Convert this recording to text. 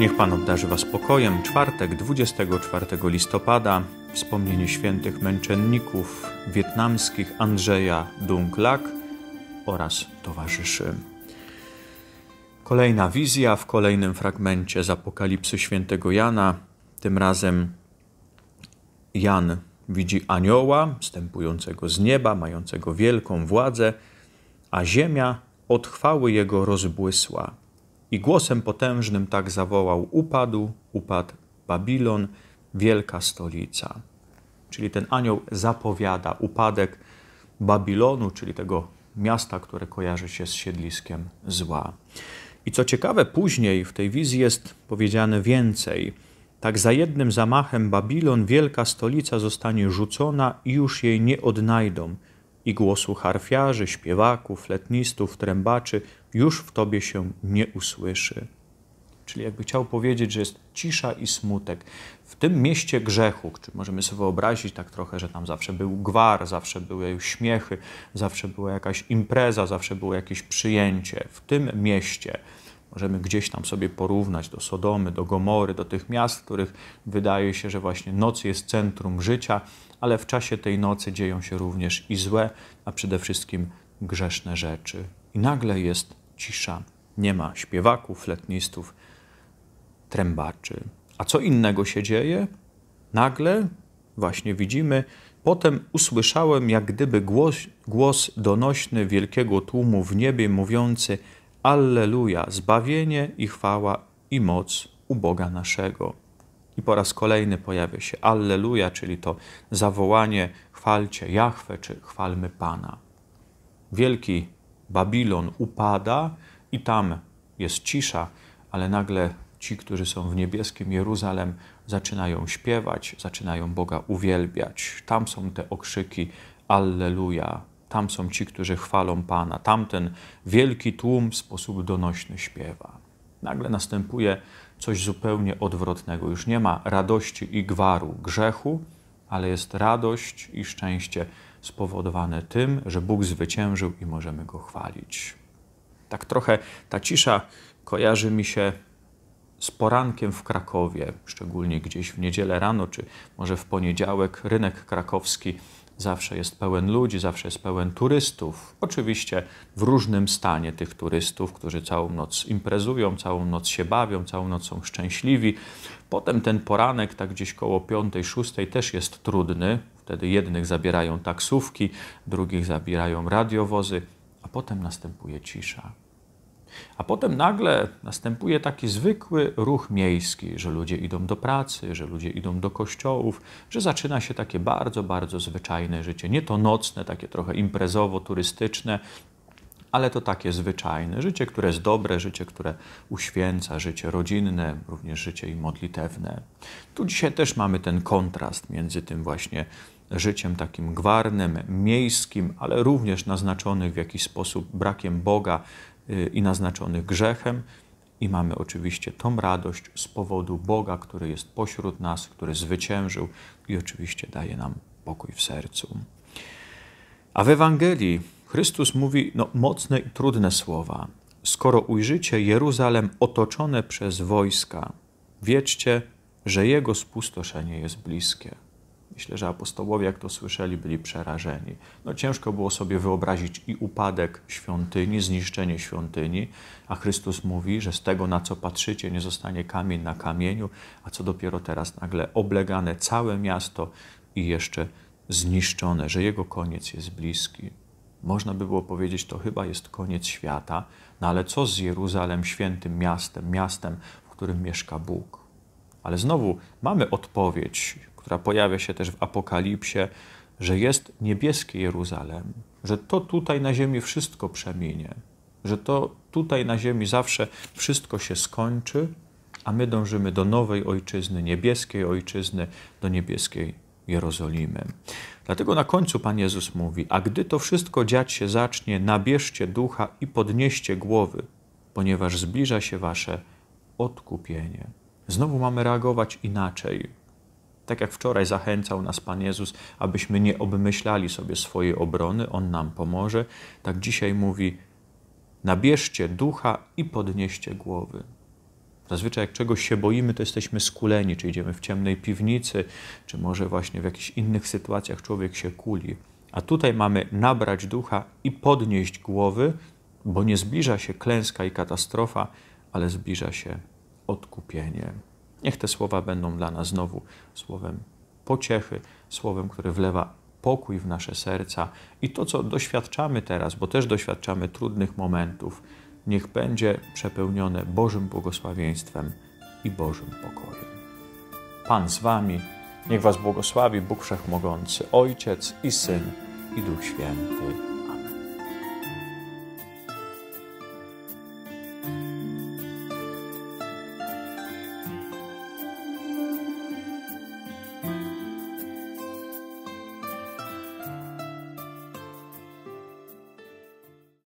Niech Pan obdarzy Was pokojem. Czwartek, 24 listopada, wspomnienie świętych męczenników wietnamskich Andrzeja Dung Lak oraz towarzyszy. Kolejna wizja w kolejnym fragmencie z Apokalipsy świętego Jana. Tym razem Jan widzi anioła wstępującego z nieba, mającego wielką władzę, a ziemia od chwały jego rozbłysła i głosem potężnym tak zawołał: Upadł, upadł Babilon, wielka stolica. Czyli ten anioł zapowiada upadek Babilonu, czyli tego miasta, które kojarzy się z siedliskiem zła. I co ciekawe, później w tej wizji jest powiedziane więcej. Tak za jednym zamachem Babilon, wielka stolica, zostanie rzucona i już jej nie odnajdą i głosu harfiarzy, śpiewaków, letnistów, trębaczy już w tobie się nie usłyszy. Czyli jakby chciał powiedzieć, że jest cisza i smutek. W tym mieście grzechu, czy możemy sobie wyobrazić tak trochę, że tam zawsze był gwar, zawsze były śmiechy, zawsze była jakaś impreza, zawsze było jakieś przyjęcie. W tym mieście Możemy gdzieś tam sobie porównać do Sodomy, do Gomory, do tych miast, w których wydaje się, że właśnie noc jest centrum życia, ale w czasie tej nocy dzieją się również i złe, a przede wszystkim grzeszne rzeczy. I nagle jest cisza. Nie ma śpiewaków, letnistów, trębaczy. A co innego się dzieje? Nagle, właśnie widzimy, potem usłyszałem jak gdyby głos, głos donośny wielkiego tłumu w niebie mówiący – Alleluja, zbawienie i chwała i moc u Boga naszego. I po raz kolejny pojawia się Alleluja, czyli to zawołanie chwalcie Jahwe, czy chwalmy Pana. Wielki Babilon upada i tam jest cisza, ale nagle ci, którzy są w niebieskim Jeruzalem, zaczynają śpiewać, zaczynają Boga uwielbiać. Tam są te okrzyki Alleluja, tam są ci, którzy chwalą Pana, tamten wielki tłum w sposób donośny śpiewa. Nagle następuje coś zupełnie odwrotnego. Już nie ma radości i gwaru, grzechu, ale jest radość i szczęście spowodowane tym, że Bóg zwyciężył i możemy go chwalić. Tak trochę ta cisza kojarzy mi się z porankiem w Krakowie, szczególnie gdzieś w niedzielę rano, czy może w poniedziałek, rynek krakowski zawsze jest pełen ludzi, zawsze jest pełen turystów. Oczywiście w różnym stanie tych turystów, którzy całą noc imprezują, całą noc się bawią, całą noc są szczęśliwi. Potem ten poranek, tak gdzieś koło 5-6 też jest trudny. Wtedy jednych zabierają taksówki, drugich zabierają radiowozy, a potem następuje cisza. A potem nagle następuje taki zwykły ruch miejski, że ludzie idą do pracy, że ludzie idą do kościołów, że zaczyna się takie bardzo, bardzo zwyczajne życie. Nie to nocne, takie trochę imprezowo-turystyczne, ale to takie zwyczajne życie, które jest dobre, życie, które uświęca, życie rodzinne, również życie i modlitewne. Tu dzisiaj też mamy ten kontrast między tym właśnie życiem takim gwarnym, miejskim, ale również naznaczonych w jakiś sposób brakiem Boga, Y, i naznaczonych grzechem. I mamy oczywiście tą radość z powodu Boga, który jest pośród nas, który zwyciężył i oczywiście daje nam pokój w sercu. A w Ewangelii Chrystus mówi no, mocne i trudne słowa. Skoro ujrzycie Jeruzalem otoczone przez wojska, wiedzcie, że jego spustoszenie jest bliskie. Myślę, że apostołowie, jak to słyszeli, byli przerażeni. No, ciężko było sobie wyobrazić i upadek świątyni, zniszczenie świątyni, a Chrystus mówi, że z tego, na co patrzycie, nie zostanie kamień na kamieniu, a co dopiero teraz nagle oblegane całe miasto i jeszcze zniszczone, że jego koniec jest bliski. Można by było powiedzieć, to chyba jest koniec świata, no ale co z Jeruzalem, świętym miastem, miastem, w którym mieszka Bóg? Ale znowu mamy odpowiedź która pojawia się też w Apokalipsie, że jest niebieskie Jeruzalem, że to tutaj na ziemi wszystko przeminie, że to tutaj na ziemi zawsze wszystko się skończy, a my dążymy do nowej ojczyzny, niebieskiej ojczyzny, do niebieskiej Jerozolimy. Dlatego na końcu Pan Jezus mówi: A gdy to wszystko dziać się zacznie, nabierzcie ducha i podnieście głowy, ponieważ zbliża się wasze odkupienie. Znowu mamy reagować inaczej tak jak wczoraj zachęcał nas Pan Jezus, abyśmy nie obmyślali sobie swojej obrony, On nam pomoże, tak dzisiaj mówi: nabierzcie ducha i podnieście głowy. Zazwyczaj jak czegoś się boimy, to jesteśmy skuleni, czy idziemy w ciemnej piwnicy, czy może właśnie w jakichś innych sytuacjach człowiek się kuli. A tutaj mamy nabrać ducha i podnieść głowy, bo nie zbliża się klęska i katastrofa, ale zbliża się odkupienie. Niech te słowa będą dla nas znowu słowem pociechy, słowem, które wlewa pokój w nasze serca i to, co doświadczamy teraz, bo też doświadczamy trudnych momentów, niech będzie przepełnione Bożym błogosławieństwem i Bożym pokojem. Pan z Wami, niech Was błogosławi Bóg Wszechmogący, Ojciec i Syn i Duch Święty.